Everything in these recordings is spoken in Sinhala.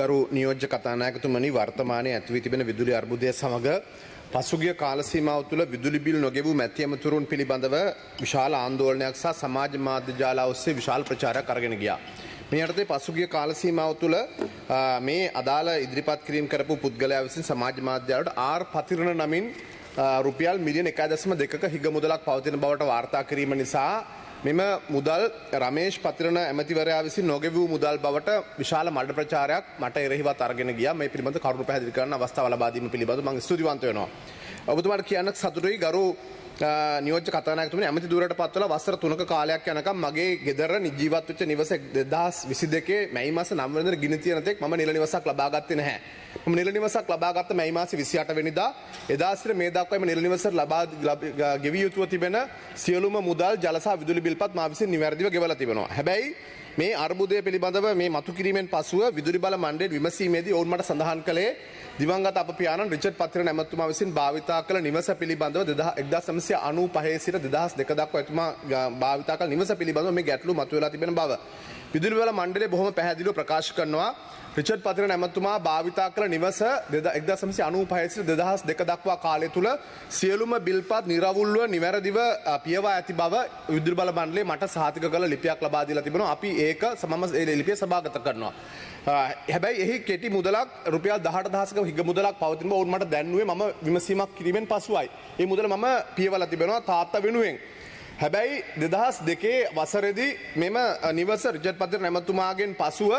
ගරු නියෝජ්‍ය කතානායකතුමනි වර්තමානයේ ඇතිවී තිබෙන විදුලි අර්බුදය සමග පසුගිය කාල සීමාව තුළ විදුලි බිල් නොගෙවූ මැති ඇමතුරුන් පිළිබඳව විශාල ආන්දෝලනයක් සහ සමාජ මාධ්‍ය ජාලා ඔස්සේ විශාල ප්‍රචාරයක් අරගෙන ගියා. මේ යටතේ පසුගිය කාල සීමාව තුළ මේ අදාළ ඉදිරිපත් කිරීම කරපු පුද්ගලයා විසින් සමාජ මාධ්‍යවලට ආර් පතිරණ නමින් රුපියල් මිලියන 1.2ක හිග මුදලක් පවතින බවට වාර්තා කිරීම නිසා මෙම මුදල් රමේෂ් පතිරණ ඇමතිවරයා විසින් නොගෙවූ මුදල් බවට විශාල මඩ ප්‍රචාරයක් මට එරෙහිවත් අරගෙන ගියා මේ පිළිබඳ කරුණු පැහැදිලි කරන අවස්ථාව ලබා දීම පිළිබඳව මම ස්තුතිවන්ත වෙනවා. ඔබතුමාට කියන්න සතුටුයි ගරු නියෝජ කතනකතුම ඇමති දුරට පත්වල වසර තුනක කාලයක් යනකම් මගේ ගෙදර නිජීවත් වෙච්ච නිවස දස් විසි දෙකේ මැයි මස නම්වද ගිනිතියනතෙක් ම නිල නිවසක් ලබාගත්තන හැ ම නිල නිවසක් ලබාගත්ත මැයි මාස විසිට වෙනිදා එදාසිර මේ දක්වම නිල නිවස ලබා ගෙවියයුතුව තිබෙන සියලුම මුදල් ජලසා විදුලි බිල්පත් මාවිසි නිවැරදිව ගෙවල තිබෙනවා හැබැයි මේ අර්බුදය පිළිබඳව මේ මතු කිරීමෙන් පසුව විදුරි බල මණ්ඩලයේ විමසීමේදී ඔවුන් මට සඳහන් කළේ දිවංගත අප පියාණන් රිචඩ් පත්‍ර නැමැතුමා විසින් භාවිතා කළ නිවස පිළිබඳව 1995 සිට 2002 දක්වා එතුමා භාවිතා කළ නිවස පිළිබඳව මේ ගැටලු මතුවලා තිබෙන බව විදුලි වල මණ්ඩලය බොහොම පැහැදිලිව ප්‍රකාශ කරනවා රිචඩ් පතින නැමැතුමා භාවිතා කළ නිවස 1995 සිට 2002 දක්වා කාලය තුල සියලුම බිල්පත් නිර්වුල්ව නිවැරදිව පියවා ඇති බව විදුලි බල මණ්ඩලය මට සහතික කළ ලිපියක් ලබා දීලා තිබෙනවා. අපි ඒක සමම ලිපිය සභාගත කරනවා හැබැයි එහි කෙටි මුදලක් රුපියල් දහට දහසක හිග මුදලක් පවතින ඔවුන්මට දැන්නුවේ ම විමසීමක් කිරීමෙන් පසුවයි ඒ මුදල මම පියවල තිබෙනවා තාත්තා වෙනුවෙන් හැබැයි දෙදහස් දෙකේ වසරදි මෙම නිවස රජත් පතිර නැමතුමාගෙන් පසුව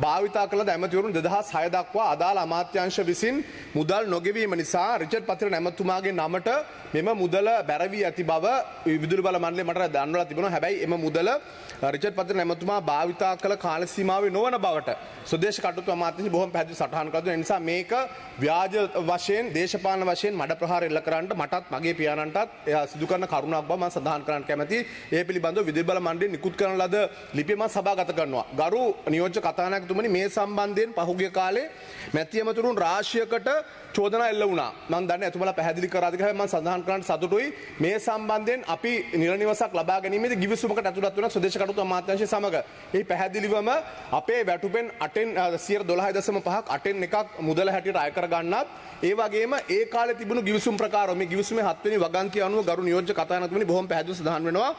භාවිතා කළ ඇමතිවරුන් දෙදහස් හය දක්වා අදාළ අමාත්‍යංශ විසින් මුදල් නොගෙවීම නිසා රිචඩ් පතිර නැමතුමාගේ නමට මෙම මුදල බැරවී ඇති බව විදුරු බල මන්ඩලේ මට දන්වලා තිබෙන හැබැයි එම මුදල රිචඩ් පතිර නැමතුමා භාවිතා කළ කාල සීමාවේ නොවන බවට සුදේශ කටයුතු අමාත්‍යංශ බොහොම පැහැදිලි සටහන් කළ නිසා මේක ව්‍යාජ වශයෙන් දේශපාලන වශයෙන් මඩ ප්‍රහාර එල්ල කරන්නට මටත් මගේ පියාණන්ටත් එයා සිදු කරන කරුණක් බව මම සඳහන් කරන්න කැමැතියි. ඒ පිළිබඳව විදුරු බල මණ්ඩලය නිකුත් කරන ලද ලිපිය මම සභාගත කරනවා. ගරු නියෝජ්‍ය කතානායක අග්‍රාමාත්‍යතුමනි මේ සම්බන්ධයෙන් පහුගිය කාලේ මැති ඇමතුරුන් රාශියකට චෝදනා එල්ල වුණා. මම දන්නේ එතුමලා පැහැදිලි කරාද කියලා මම සඳහන් කරන්න සතුටුයි. මේ සම්බන්ධයෙන් අපි නිරනිවසක් ලබා ගැනීමේදී ගිවිසුමකට ඇතුළත් වුණා ස්වදේශ කටයුතු අමාත්‍යාංශය සමග. එහි පැහැදිලිවම අපේ වැටුපෙන් 8න් 12.5ක් 8න් එකක් මුදල හැටියට අය කර ගන්නත් ඒ වගේම ඒ කාලේ තිබුණු ගිවිසුම් ප්‍රකාරව මේ ගිවිසුමේ 7 වෙනි වගන්තිය අනුව ගරු නියෝජ්‍ය කතානායකතුමනි බොහොම පැහැදිලිව සඳහන් වෙනවා.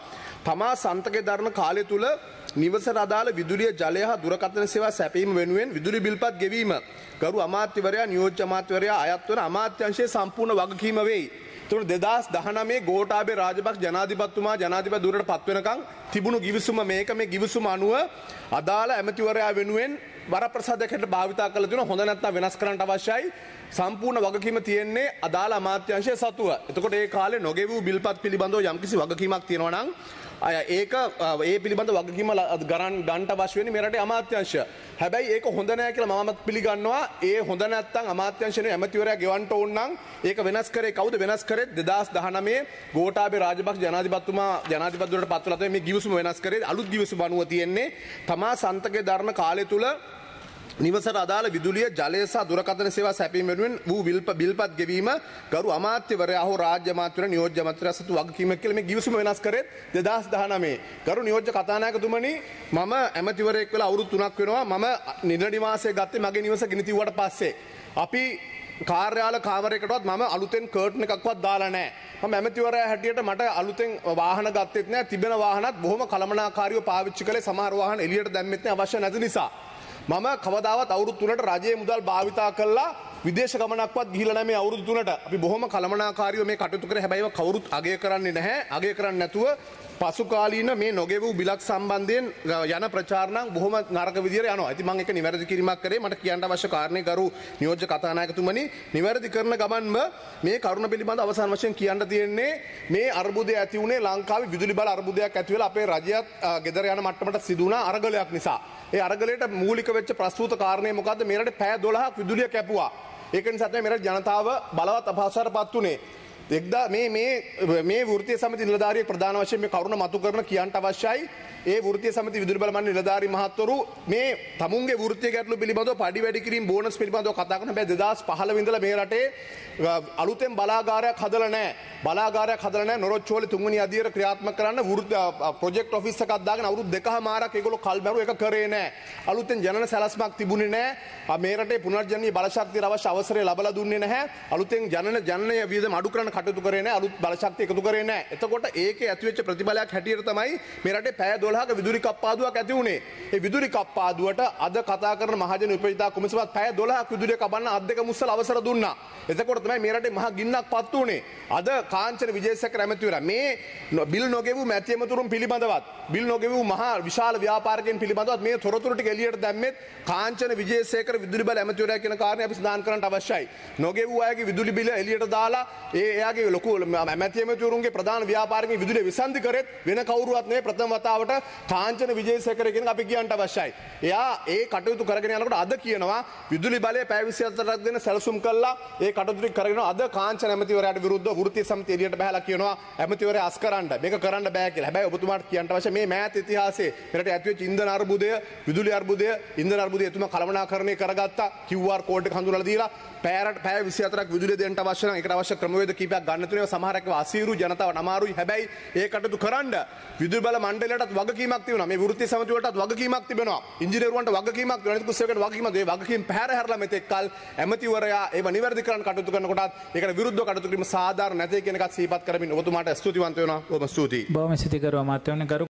තමා සන්තකේ දරන කාලය තුල නිවසට අදාළ විදුලිය ජලය හා දුරකථන සේවා සැපයීම වෙනුවෙන් විදුලි බිල්පත් ගෙවීම ගරු අමාත්‍යවරයා නියෝජ්‍ය අමාත්‍යවරයා අයත් වන අමාත්‍යංශයේ සම්පූර්ණ වගකීම වෙයි. එතකොට 2019 ගෝඨාභය රාජපක්ෂ ජනාධිපතිතුමා ජනාධිපති ධුරයට පත් වෙනකන් තිබුණු ගිවිසුම මේක මේ ගිවිසුම අනුව අදාළ ඇමතිවරයා වෙනුවෙන් වරප්‍රසාදයකට භාවිතා කළ තියෙන හොඳ නැත්නම් වෙනස් කරන්න අවශ්‍යයි සම්පූර්ණ වගකීම තියෙන්නේ අදාළ අමාත්‍යාංශය සතුව. එතකොට ඒ කාලේ නොගෙවූ බිල්පත් පිළිබඳව යම්කිසි වගකීමක් තියෙනවා නම් අය ඒක ඒ පිළිබඳ වගකීම ගරන් ගන්ට අවශ්‍ය වෙන්නේ මේ රටේ අමාත්‍යංශය. හැබැයි ඒක හොඳ නෑ කියලා මමත් පිළිගන්නවා. ඒ හොඳ නැත්තම් අමාත්‍යංශනේ ඇමතිවරයා ගෙවන්න ඕන නම් ඒක වෙනස් කරේ කවුද වෙනස් කරේ 2019 ගෝඨාභය රාජපක්ෂ ජනාධිපතිතුමා ජනාධිපතිවරට පත්වලා තියෙන මේ ගිවිසුම ගිවිසුම වෙනස් කරේ අලුත් ගිවිසුම අනුව තියෙන්නේ තමා සන්තකේ ධර්ම කාලය තුල නිවසට අදාළ විදුලිය ජලය සහ දුරකථන සේවා සැපීම වෙනුවෙන් වූ විල්ප බිල්පත් ගෙවීම ගරු අමාත්‍යවරයා හෝ රාජ්‍ය අමාත්‍යවරයා නියෝජ්‍ය අමාත්‍යවරයා සතු වගකීමක් කියලා මේ ගිවිසුම වෙනස් කරේ 2019 ගරු නියෝජ්‍ය කතානායකතුමනි මම ඇමතිවරයෙක් වෙලා අවුරුදු 3ක් වෙනවා මම නිල නිවාසය ගත්තේ මගේ නිවස ගිනි තිව්වට පස්සේ අපි කාර්යාල කාමරයකටවත් මම අලුතෙන් කර්ට්න එකක්වත් දාලා නෑ ම ඇමතිවරය හැටියට මට අලුතෙන් වාහන ගත්තෙත් නෑ තිබෙන වාහනත් බොහොම කළමනාකාරිය පාවිච්චි කළේ සමහරවාහන එලියට දැම්මෙත්න අවශ්‍ය නැති නිසා මම කවදාවත් අවුරුදු තුනට රජයේ මුදල් භාවිතා කළා විදේශ ගමනක්වත් ගිහිලා මේ අවුරුදු තුනට අපි බොහොම කළමනාකාරීව මේ කටයුතු කරේ හැබැයි කවුරුත් අගය කරන්නේ නැහැ අගය කරන්නේ නැතුව පසුකාලීන මේ නොගෙවූ බිලක් සම්බන්ධයෙන් යන ප්‍රචාරණ බොහොම නරක විදිහට යනවා. ඉතින් මම ඒක නිවැරදි කිරීමක් කරේ. මට කියන්න අවශ්‍ය කාරණේ ගරු නියෝජ්‍ය කතානායකතුමනි නිවැරදි කරන ගමන්ම මේ කරුණ පිළිබඳ අවසාන වශයෙන් කියන්න තියෙන්නේ මේ අර්බුදය ඇති වුණේ ලංකාවේ විදුලි බල අර්බුදයක් ඇති වෙලා අපේ රජයත් ගෙදර යන මට්ටමට සිදු වුණා අරගලයක් නිසා. ඒ අරගලයට මූලික වෙච්ච ප්‍රස්තුත කාරණේ මොකද්ද? මෙරට පැය 12ක් විදුලිය කැපුවා. ඒක නිසා තමයි මෙරට ජනතාව බලවත් අපහසුතාවට පත් වුණේ. එක්දා මේ මේ මේ වෘත්තීය සමිති නිලධාරියෙක් ප්‍රධාන වශයෙන් මේ කරුණ මතු කරන කියන්න අවශ්‍යයි. ඒ වෘත්තීය සමිති විදුලි බල මණ්ඩල නිලධාරි මහත්වරු මේ තමුන්ගේ වෘත්තීය ගැටලු පිළිබඳව පඩි වැඩි කිරීම බෝනස් පිළිබඳව කතා කරන බෑ 2015 ඉඳලා මේ රටේ අලුතෙන් බලාගාරයක් හදලා නැහැ. බලාගාරයක් හදලා නැහැ. නොරොච්චෝලේ තුන්වෙනි අධියර ක්‍රියාත්මක කරන්න වෘත්ති ප්‍රොජෙක්ට් ඔෆිස් එකක් දාගෙන අවුරුදු දෙකමාරක් ඒගොල්ලෝ කල්බැරු එක කරේ නැහැ. අලුතෙන් ජනන සැලැස්මක් තිබුණේ නැහැ. මේ රටේ පුනර්ජනනීය බලශක්තිය අවශ්‍ය අවසරය ලබලා දුන්නේ නැහැ. අලුතෙන් ජනන ජනනීය වියදම අඩු කරන කටයුතු කරේ නැහැ අලුත් බලශක්ති එකතු කරේ නැහැ එතකොට ඒකේ ඇතිවෙච්ච ප්‍රතිඵලයක් හැටියට තමයි මේ රටේ පැය 12ක විදුලි කප්පාදුවක් ඇති වුණේ ඒ විදුලි කප්පාදුවට අද කතා කරන මහජන උපයෝගිතා කොමිසමත් පැය 12ක් විදුලිය කපන්න අද්දක මුස්සල අවසර දුන්නා එතකොට තමයි මේ රටේ මහ ගින්නක් පත් වුණේ අද කාංචන විජේසේකර ඇමතිවරයා මේ බිල් නොගෙවූ මැතිවරණ පිළිබඳවත් බිල් නොගෙවූ මහා විශාල ව්‍යාපාරිකයන් පිළිබඳවත් මේ තොරතුරු ටික එළියට දැම්මෙත් කාංචන විජේසේකර විදුලි බල ඇමතිවරයා කියන කාරණේ අපි සඳහන් කරන්න අවශ්‍යයි නොගෙවූ අයගේ විදුලි බිල එළියට දාලා ඒ එයාගේ ලොකු මැතිමතුරුන්ගේ ප්‍රධාන ව්‍යාපාරික විදුලිය විසන්ධි කරෙත් වෙන කවුරුවත් නෙවෙයි ප්‍රථම වතාවට කාංචන විජේසේකර කියන අපි කියන්න අවශ්‍යයි. එයා ඒ කටයුතු කරගෙන යනකොට අද කියනවා විදුලි බලය පැය 24ක් දෙන සැලසුම් කළා ඒ කටයුතු ටික කරගෙන අද කාංචන ඇමතිවරයාට විරුද්ධව වෘත්තීය සමිතිය එළියට බහලා කියනවා ඇමතිවරයා අස් කරන්න මේක කරන්න බෑ කියලා. හැබැයි ඔබතුමාට කියන්න අවශ්‍ය මේ මෑත ඉතිහාසයේ මෙරට ඇතිවෙච්ච ඉන්ධන අර්බුදය, විදුලි අර්බුදය, ඉන්ධන අර්බුදය එතුමා කළමනාකරණය කරගත්තා QR කෝඩ් එක හඳුනලා දීලා පැයට පැය 24ක් විදුලිය දෙන්න අවශ්‍ය නම් ඒකට අවශ්‍ය ක්‍රමවේද කිහිපයක් කීපයක් ගන්න තුනේ සමහරක් අසීරු ජනතාවට අමාරුයි. හැබැයි ඒ කටයුතු කරන්න විදුලි බල මණ්ඩලයටත් වගකීමක් තිබෙනවා. මේ වෘත්ති සමිතිවලටත් වගකීමක් තිබෙනවා. ඉංජිනේරුවන්ට වගකීමක් තිබෙනවා. අනිත් කුසලකට වගකීමක්. ඒ වගකීම් පැහැර හැරලා මෙතෙක් කල් ඇමතිවරයා ඒව නිවැරදි කරන්න කටයුතු කරනකොටත් ඒකට විරුද්ධව කටයුතු කිරීම සාධාරණ නැති කියන එකත් සිහිපත් කරමින් ඔබතුමාට ස්තුතිවන්ත වෙනවා. ඔබ ස්තුතියි. බොහොම ස්තුති කරවා මාත්‍යවන්නේ